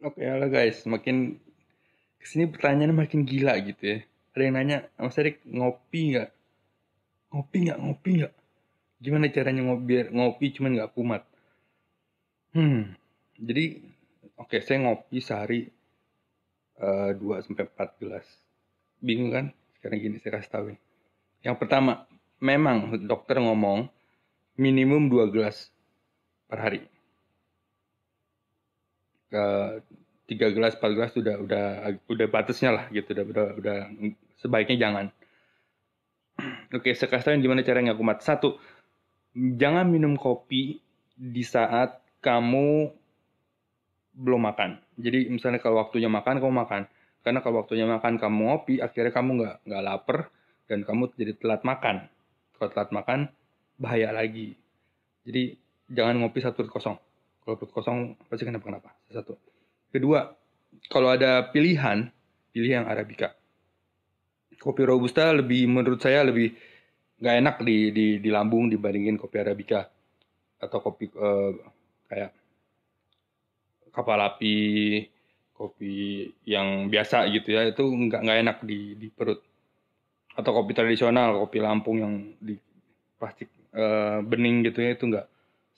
Oke halo guys, makin kesini pertanyaannya makin gila gitu ya. Ada yang nanya, Mas Erik ngopi nggak? Ngopi nggak? Ngopi nggak? Gimana caranya ngopi biar ngopi cuman nggak kumat? Hmm, jadi oke okay, saya ngopi sehari eh, dua sampai empat gelas. Bingung kan? Sekarang gini saya kasih tahu. Yang pertama, memang dokter ngomong minimum dua gelas per hari tiga gelas empat gelas sudah udah udah batasnya lah gitu udah udah, udah sebaiknya jangan oke okay, saya kasih gimana caranya kumat satu jangan minum kopi di saat kamu belum makan jadi misalnya kalau waktunya makan kamu makan karena kalau waktunya makan kamu ngopi akhirnya kamu nggak nggak lapar dan kamu jadi telat makan kalau telat makan bahaya lagi jadi jangan ngopi satu kosong kalau perut kosong pasti kenapa kenapa. Satu. Kedua, kalau ada pilihan, pilih yang arabica. Kopi robusta lebih menurut saya lebih nggak enak di, di di lambung dibandingin kopi arabica atau kopi uh, kayak kapal api, kopi yang biasa gitu ya itu nggak nggak enak di di perut atau kopi tradisional kopi Lampung yang di plastik uh, bening gitu ya itu nggak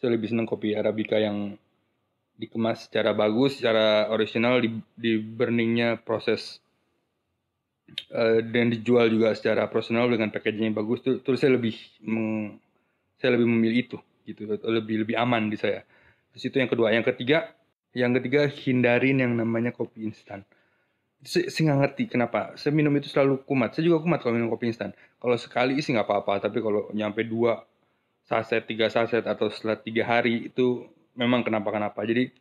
saya lebih seneng kopi arabica yang dikemas secara bagus, secara original di, di burningnya proses uh, dan dijual juga secara personal dengan packagingnya bagus terus saya lebih meng, saya lebih memilih itu gitu lebih lebih aman di saya terus itu yang kedua yang ketiga yang ketiga hindarin yang namanya kopi instan saya, saya ngerti kenapa saya minum itu selalu kumat saya juga kumat kalau minum kopi instan kalau sekali sih nggak apa-apa tapi kalau nyampe dua saset tiga saset atau setelah tiga hari itu memang kenapa kenapa jadi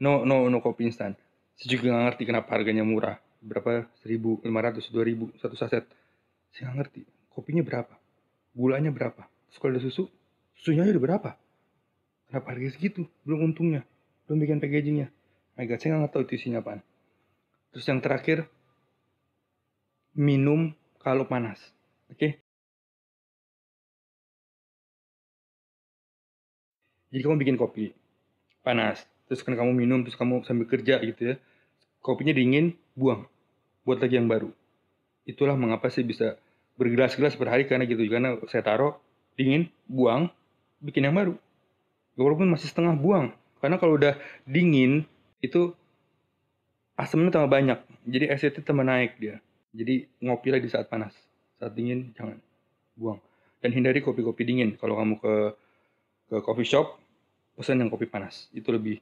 no no no kopi instan saya juga nggak ngerti kenapa harganya murah berapa seribu lima ratus dua ribu satu saset saya nggak ngerti kopinya berapa gulanya berapa sekolah ada susu susunya udah berapa kenapa harganya segitu belum untungnya belum bikin packagingnya my god saya nggak tahu itu isinya apaan terus yang terakhir minum kalau panas oke okay? Jadi kamu bikin kopi panas, terus kan kamu minum, terus kamu sambil kerja gitu ya. Kopinya dingin, buang. Buat lagi yang baru. Itulah mengapa sih bisa bergelas-gelas per hari karena gitu. Karena saya taruh dingin, buang, bikin yang baru. Walaupun masih setengah buang. Karena kalau udah dingin, itu asamnya tambah banyak. Jadi acidnya tambah naik dia. Jadi ngopi lagi saat panas. Saat dingin, jangan. Buang. Dan hindari kopi-kopi dingin. Kalau kamu ke ke coffee shop, pesan yang kopi panas. Itu lebih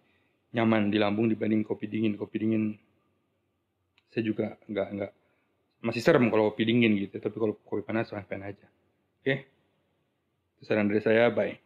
nyaman di lambung dibanding kopi dingin. Kopi dingin saya juga nggak nggak masih serem kalau kopi dingin gitu, tapi kalau kopi panas fine fine aja. Oke, okay? saran dari saya, bye.